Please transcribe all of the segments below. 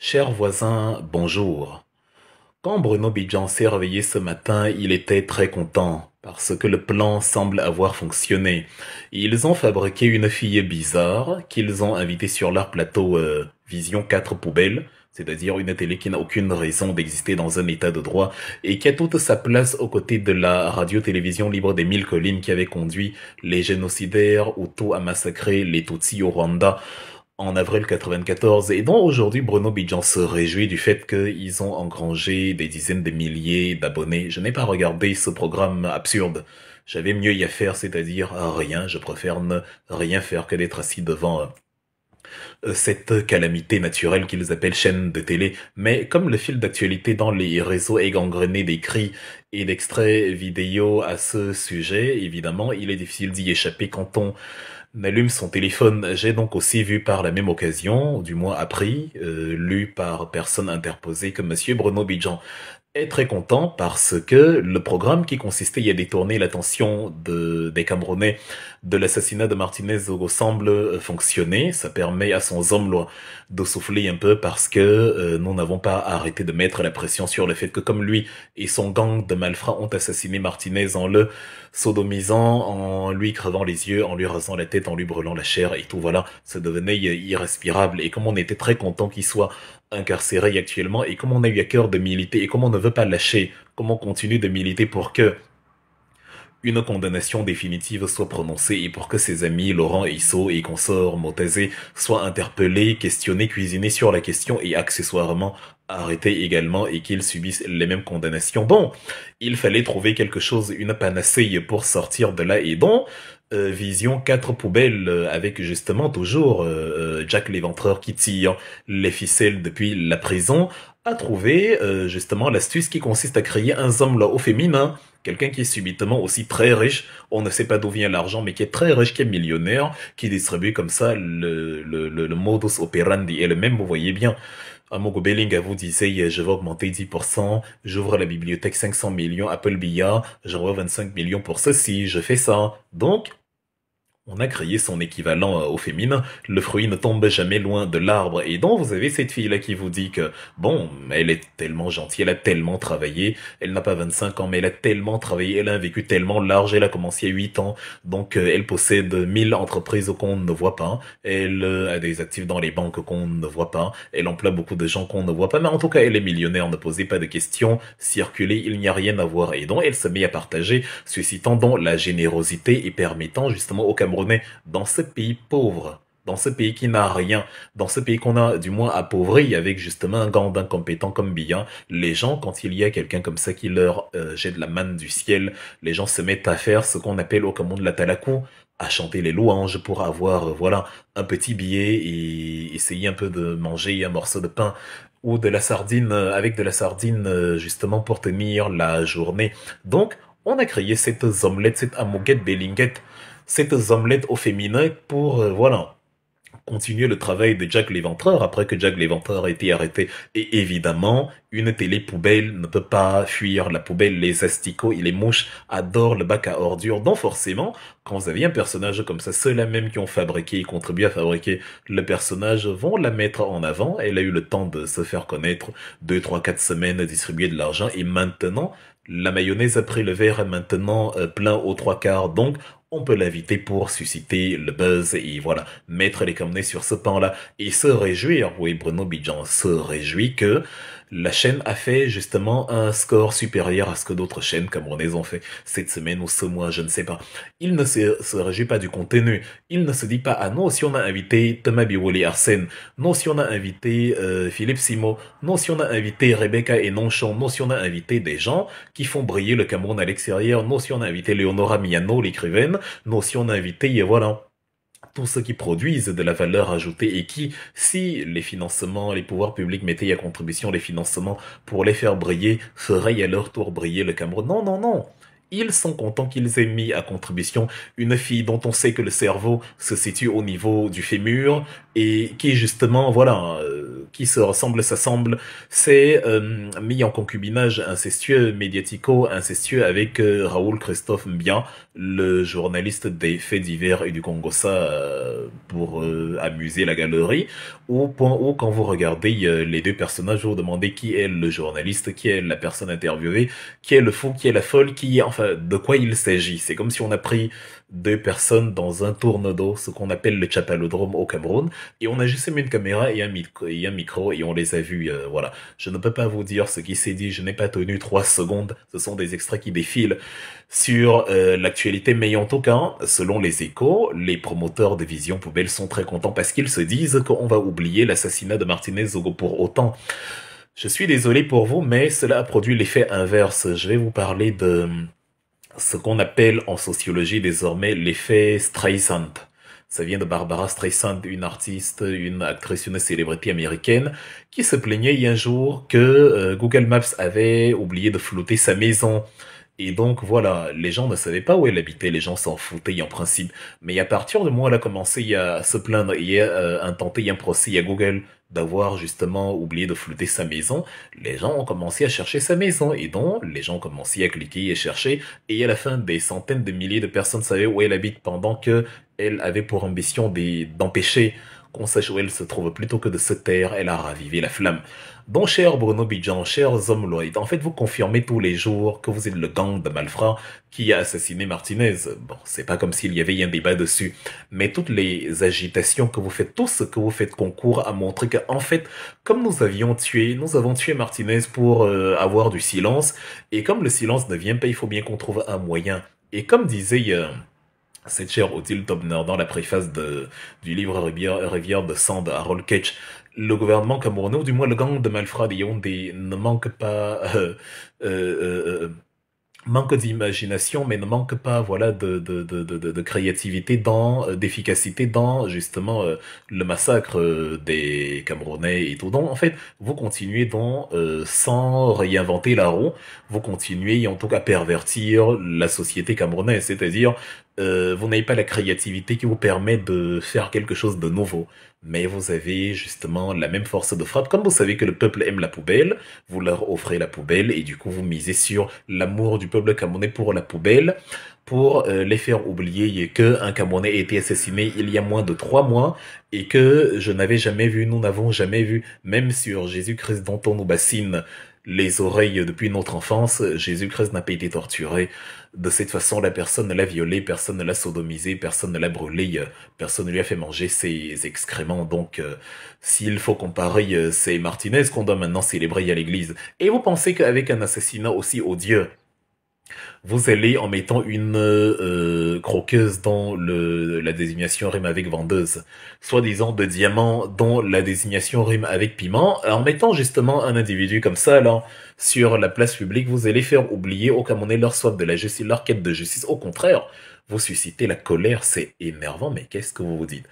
Chers voisins, bonjour. Quand Bruno Bidjan s'est réveillé ce matin, il était très content parce que le plan semble avoir fonctionné. Ils ont fabriqué une fille bizarre qu'ils ont invitée sur leur plateau euh, Vision 4 poubelles, c'est-à-dire une télé qui n'a aucune raison d'exister dans un état de droit et qui a toute sa place aux côtés de la radio-télévision libre des mille collines qui avait conduit les génocidaires tout à massacrer les Tutsis au Rwanda en avril 94 et dont aujourd'hui Bruno Bidjan se réjouit du fait qu'ils ont engrangé des dizaines de milliers d'abonnés. Je n'ai pas regardé ce programme absurde. J'avais mieux y à faire, c'est-à-dire rien. Je préfère ne rien faire que d'être assis devant euh, cette calamité naturelle qu'ils appellent chaîne de télé. Mais comme le fil d'actualité dans les réseaux est gangrené d'écrits et d'extraits vidéo à ce sujet, évidemment, il est difficile d'y échapper quand on n'allume son téléphone. J'ai donc aussi vu par la même occasion, du moins appris, euh, lu par personne interposée, que M. Bruno Bidjan est très content parce que le programme qui consistait à détourner l'attention de, des Camerounais de l'assassinat de Martinez semble euh, fonctionner. Ça permet à son homme de souffler un peu parce que euh, nous n'avons pas arrêté de mettre la pression sur le fait que comme lui et son gang de malfrats ont assassiné Martinez en le sodomisant, en lui crevant les yeux, en lui rasant la tête, en lui brûlant la chair et tout, voilà, ça devenait euh, irrespirable. Et comme on était très content qu'il soit incarcéré actuellement et comme on a eu à cœur de militer et comme on ne veut pas lâcher, comme on continue de militer pour que une condamnation définitive soit prononcée et pour que ses amis Laurent Issot et consorts Montazé soient interpellés, questionnés, cuisinés sur la question et accessoirement arrêtés également et qu'ils subissent les mêmes condamnations. Bon, il fallait trouver quelque chose, une panacée pour sortir de là et donc, euh, vision 4 poubelles avec justement toujours euh, euh, Jack l'éventreur qui tire les ficelles depuis la prison a trouvé euh, justement l'astuce qui consiste à créer un homme là au féminin Quelqu'un qui est subitement aussi très riche, on ne sait pas d'où vient l'argent, mais qui est très riche, qui est millionnaire, qui distribue comme ça le, modus operandi. Et le même, vous voyez bien, Amogo Bellinga vous disait, je vais augmenter 10%, j'ouvre la bibliothèque 500 millions, Apple Billard, j'envoie 25 millions pour ceci, je fais ça. Donc, on a créé son équivalent euh, au féminin, le fruit ne tombe jamais loin de l'arbre, et donc vous avez cette fille-là qui vous dit que, bon, elle est tellement gentille, elle a tellement travaillé, elle n'a pas 25 ans, mais elle a tellement travaillé, elle a vécu tellement large, elle a commencé à 8 ans, donc euh, elle possède 1000 entreprises qu'on ne voit pas, elle euh, a des actifs dans les banques qu'on ne voit pas, elle emploie beaucoup de gens qu'on ne voit pas, mais en tout cas elle est millionnaire, ne posez pas de questions, circulez, il n'y a rien à voir, et donc elle se met à partager, suscitant donc la générosité et permettant justement au Cameroun dans ce pays pauvre, dans ce pays qui n'a rien, dans ce pays qu'on a du moins appauvri avec justement un gant d'incompétents comme bien. les gens, quand il y a quelqu'un comme ça qui leur euh, jette la manne du ciel, les gens se mettent à faire ce qu'on appelle au de la talakou, à chanter les louanges pour avoir euh, voilà un petit billet et essayer un peu de manger un morceau de pain ou de la sardine euh, avec de la sardine justement pour tenir la journée. Donc on a créé cette omelette, cette amouguette, bélinguette cette omelette au féminin pour, euh, voilà, continuer le travail de Jack Léventreur après que Jack Léventreur a été arrêté. Et évidemment, une télé poubelle ne peut pas fuir la poubelle. Les asticots et les mouches adorent le bac à ordures. Donc forcément, quand vous avez un personnage comme ça, ceux-là même qui ont fabriqué et contribué à fabriquer le personnage vont la mettre en avant. Elle a eu le temps de se faire connaître deux trois quatre semaines, distribuer de l'argent. Et maintenant, la mayonnaise a pris le verre est maintenant euh, plein aux trois quarts. Donc, on peut l'inviter pour susciter le buzz et voilà, mettre les caméras sur ce pan-là et se réjouir. Oui, Bruno Bidjan se réjouit que la chaîne a fait justement un score supérieur à ce que d'autres chaînes camerounaises ont fait cette semaine ou ce mois, je ne sais pas. Il ne se, réjouit pas du contenu. Il ne se dit pas, ah non, si on a invité Thomas Biwoli Arsène, non, si on a invité euh, Philippe Simo, non, si on a invité Rebecca et Nonchon, non, si on a invité des gens qui font briller le Cameroun à l'extérieur, non, si on a invité Leonora Miano, l'écrivaine, non, si on a invité, et voilà tous ceux qui produisent de la valeur ajoutée et qui, si les financements, les pouvoirs publics mettaient à contribution les financements pour les faire briller, feraient à leur tour briller le Cameroun. Non, non, non. Ils sont contents qu'ils aient mis à contribution une fille dont on sait que le cerveau se situe au niveau du fémur, et qui justement, voilà, euh, qui se ressemble, s'assemble, c'est euh, mis en concubinage incestueux, médiatico, incestueux avec euh, Raoul Christophe Bien, le journaliste des faits divers et du Congo ça euh, pour amuser la galerie, au point où quand vous regardez les deux personnages, vous vous demandez qui est le journaliste, qui est la personne interviewée, qui est le fou, qui est la folle, qui est, enfin, de quoi il s'agit. C'est comme si on a pris deux personnes dans un tourne d'eau, ce qu'on appelle le Chapalodrome au Cameroun. Et on a juste mis une caméra et un micro, et, on les a vus. Euh, voilà. Je ne peux pas vous dire ce qui s'est dit. Je n'ai pas tenu trois secondes. Ce sont des extraits qui défilent sur euh, l'actualité. Mais en tout cas, selon les échos, les promoteurs de Vision Poubelle sont très contents parce qu'ils se disent qu'on va oublier l'assassinat de Martinez zogo pour autant. Je suis désolé pour vous, mais cela a produit l'effet inverse. Je vais vous parler de ce qu'on appelle en sociologie désormais l'effet Streisand. Ça vient de Barbara Streisand, une artiste, une actrice, une célébrité américaine, qui se plaignait il y un jour que euh, Google Maps avait oublié de flotter sa maison et donc voilà, les gens ne savaient pas où elle habitait, les gens s'en foutaient en principe. Mais à partir de moi, où elle a commencé à se plaindre et à intenter euh, un procès à Google d'avoir justement oublié de flouter sa maison, les gens ont commencé à chercher sa maison. Et donc les gens ont commencé à cliquer et chercher. Et à la fin, des centaines de milliers de personnes savaient où elle habite pendant que elle avait pour ambition d'empêcher où elle se trouve plutôt que de se taire, elle a ravivé la flamme. Bon, cher Bruno Bidjan, cher hommes en fait, vous confirmez tous les jours que vous êtes le gang de malfrats qui a assassiné Martinez. Bon, c'est pas comme s'il y avait un débat dessus. Mais toutes les agitations que vous faites, tous, que vous faites concours à montrer qu'en fait, comme nous avions tué, nous avons tué Martinez pour euh, avoir du silence. Et comme le silence ne vient pas, il faut bien qu'on trouve un moyen. Et comme disait... Euh, cher Odile Tobner dans la préface du livre Rivière, de sang de Harold Le gouvernement camerounais, du moins le gang de malfrats de ne manque pas euh, euh, euh, manque d'imagination, mais ne manque pas voilà de, de, de, de, de créativité, dans euh, d'efficacité, dans justement euh, le massacre euh, des Camerounais et tout. Donc en fait, vous continuez dans sans réinventer la roue, vous continuez en tout cas à pervertir la société camerounaise, c'est-à-dire vous n'avez pas la créativité qui vous permet de faire quelque chose de nouveau mais vous avez justement la même force de frappe. Comme vous savez que le peuple aime la poubelle, vous leur offrez la poubelle et du coup vous misez sur l'amour du peuple camerounais pour la poubelle pour euh, les faire oublier qu'un Camerounais a été assassiné il y a moins de trois mois et que je n'avais jamais vu, nous n'avons jamais vu, même sur Jésus-Christ dont on nous bassine les oreilles depuis notre enfance, Jésus-Christ n'a pas été torturé. De cette façon, la personne ne l'a violé, personne ne l'a sodomisé, personne ne l'a brûlé, personne ne lui a fait manger ses excréments. Donc, euh, s'il faut comparer, euh, c'est Martinez qu'on doit maintenant célébrer à l'église. Et vous pensez qu'avec un assassinat aussi odieux, vous allez, en mettant une euh, croqueuse dans le, la désignation rime avec vendeuse, soi-disant de diamant dans la désignation rime avec piment, en mettant justement un individu comme ça alors sur la place publique, vous allez faire oublier au monnaie leur soif de la justice, leur quête de justice. Au contraire, vous suscitez la colère, c'est énervant, mais qu'est-ce que vous vous dites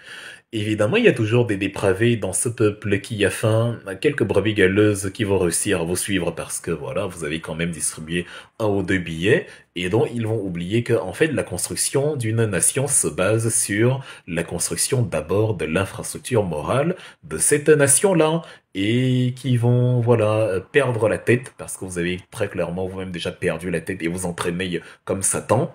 Évidemment, il y a toujours des dépravés dans ce peuple qui a faim, quelques brebis galeuses qui vont réussir à vous suivre parce que voilà, vous avez quand même distribué un ou deux billets, et dont ils vont oublier que fait la construction d'une nation se base sur la construction d'abord de l'infrastructure morale de cette nation-là, et qui vont voilà perdre la tête parce que vous avez très clairement vous-même déjà perdu la tête et vous entraînez comme Satan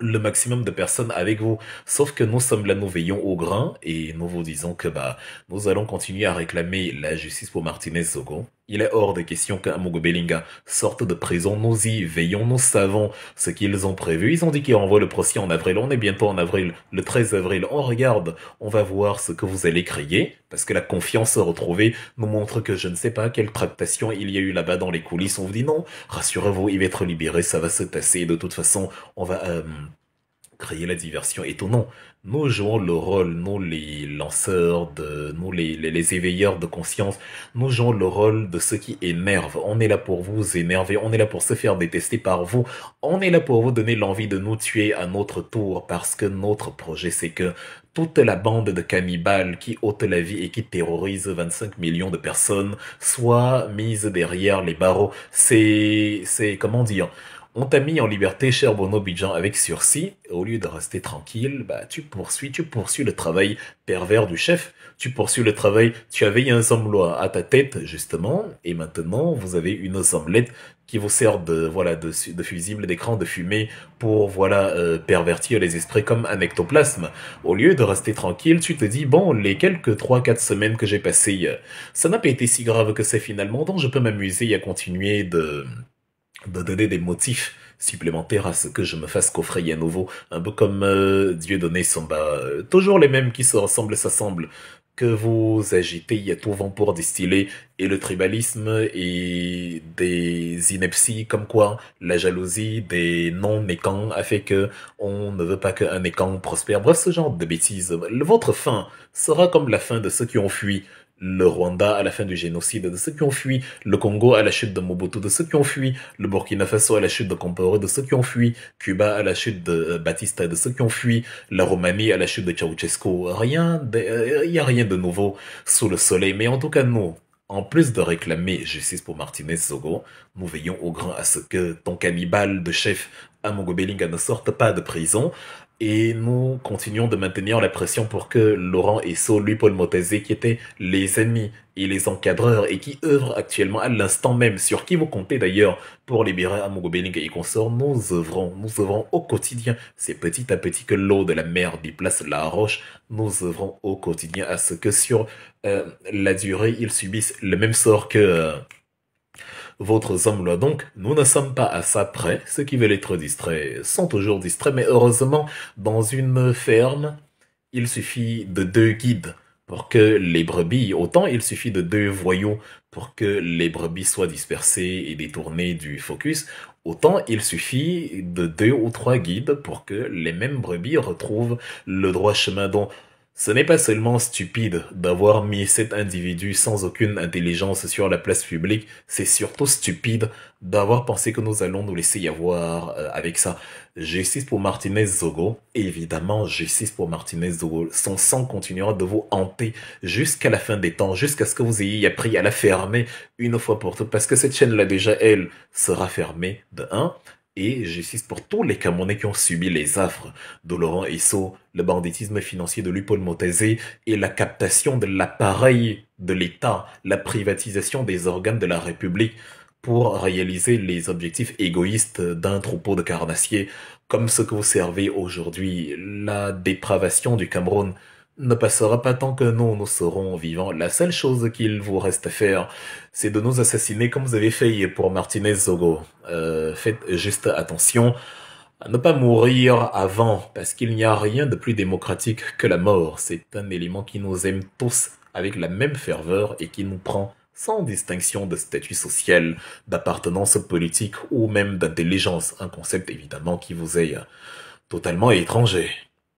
le maximum de personnes avec vous. Sauf que nous sommes là, nous veillons au grain et nous vous disons que bah, nous allons continuer à réclamer la justice pour Martinez Zogo il est hors de question qu'amogo Bellinga sorte de prison. Nous y veillons, nous savons ce qu'ils ont prévu. Ils ont dit qu'ils renvoient le procès en avril. On est bientôt en avril, le 13 avril. On regarde, on va voir ce que vous allez crier, parce que la confiance retrouvée nous montre que je ne sais pas quelle tractation il y a eu là-bas dans les coulisses. On vous dit non, rassurez-vous, il va être libéré, ça va se passer. De toute façon, on va... Euh, créer la diversion. étonnant. Nous jouons le rôle, nous les lanceurs, de, nous les, éveilleurs de conscience, nous jouons le rôle de ceux qui énervent. On est là pour vous énerver, on est là pour se faire détester par vous, on est là pour vous donner l'envie de nous tuer à notre tour, parce que notre projet c'est que toute la bande de cannibales qui ôte la vie et qui terrorise 25 millions de personnes soit mise derrière les barreaux. C'est, c'est, comment dire on t'a mis en liberté, cher Bono Bidjan, avec sursis. Au lieu de rester tranquille, bah, tu poursuis, tu poursuis le travail pervers du chef. Tu poursuis le travail, tu avais un semblant à ta tête, justement, et maintenant, vous avez une semblette qui vous sert de, voilà, de, fusible, d'écran, de fumée pour, voilà, euh, pervertir les esprits comme un ectoplasme. Au lieu de rester tranquille, tu te dis, bon, les quelques trois, quatre semaines que j'ai passées, euh, ça n'a pas été si grave que c'est finalement, donc je peux m'amuser à continuer de, de donner des motifs supplémentaires à ce que je me fasse coffrer à nouveau, un peu comme euh, Dieu donné bas Toujours les mêmes qui se ressemblent s'assemblent, que vous agitez il y a tout vent pour distiller, et le tribalisme et des inepties comme quoi la jalousie des non-nécans a fait que on ne veut pas qu'un nécan prospère. Bref, ce genre de bêtises. Votre fin sera comme la fin de ceux qui ont fui le Rwanda à la fin du génocide de ceux qui ont fui, le Congo à la chute de Mobutu de ceux qui ont fui, le Burkina Faso à la chute de Compaoré de ceux qui ont fui, Cuba à la chute de euh, Batista de ceux qui ont fui, la Roumanie à la chute de Ceausescu. Rien, il n'y euh, a rien de nouveau sous le soleil. Mais en tout cas, nous, en plus de réclamer justice pour Martinez Zogo, nous veillons au grand à ce que ton cannibale de chef Amogo Bellinga ne sorte pas de prison, et nous continuons de maintenir la pression pour que Laurent Esso, lui, Paul Motazé, qui étaient les ennemis et les encadreurs et qui œuvrent actuellement à l'instant même, sur qui vous comptez d'ailleurs, pour libérer Amogo Benning et consorts, nous œuvrons, nous œuvrons au quotidien. C'est petit à petit que l'eau de la mer déplace la roche. Nous œuvrons au quotidien à ce que sur euh, la durée, ils subissent le même sort que... Euh, votre là donc, nous ne sommes pas à ça près, ceux qui veulent être distraits sont toujours distraits, mais heureusement, dans une ferme, il suffit de deux guides pour que les brebis, autant il suffit de deux voyous pour que les brebis soient dispersées et détournées du focus, autant il suffit de deux ou trois guides pour que les mêmes brebis retrouvent le droit chemin. dont ce n'est pas seulement stupide d'avoir mis cet individu sans aucune intelligence sur la place publique, c'est surtout stupide d'avoir pensé que nous allons nous laisser y avoir euh, avec ça. Justice pour Martinez Zogo, évidemment, justice pour Martinez Zogo. Son sang continuera de vous hanter jusqu'à la fin des temps, jusqu'à ce que vous ayez appris à la fermer une fois pour toutes, parce que cette chaîne-là déjà, elle, sera fermée de 1. Et j'insiste pour tous les Camerounais qui ont subi les affres de Laurent Esso, le banditisme financier de Lupol Motazé et la captation de l'appareil de l'État, la privatisation des organes de la République pour réaliser les objectifs égoïstes d'un troupeau de carnassiers comme ce que vous servez aujourd'hui, la dépravation du Cameroun ne passera pas tant que nous, nous serons vivants. La seule chose qu'il vous reste à faire, c'est de nous assassiner comme vous avez fait pour Martinez Zogo. Euh, faites juste attention à ne pas mourir avant, parce qu'il n'y a rien de plus démocratique que la mort. C'est un élément qui nous aime tous avec la même ferveur et qui nous prend sans distinction de statut social, d'appartenance politique ou même d'intelligence, un concept évidemment qui vous est totalement étranger.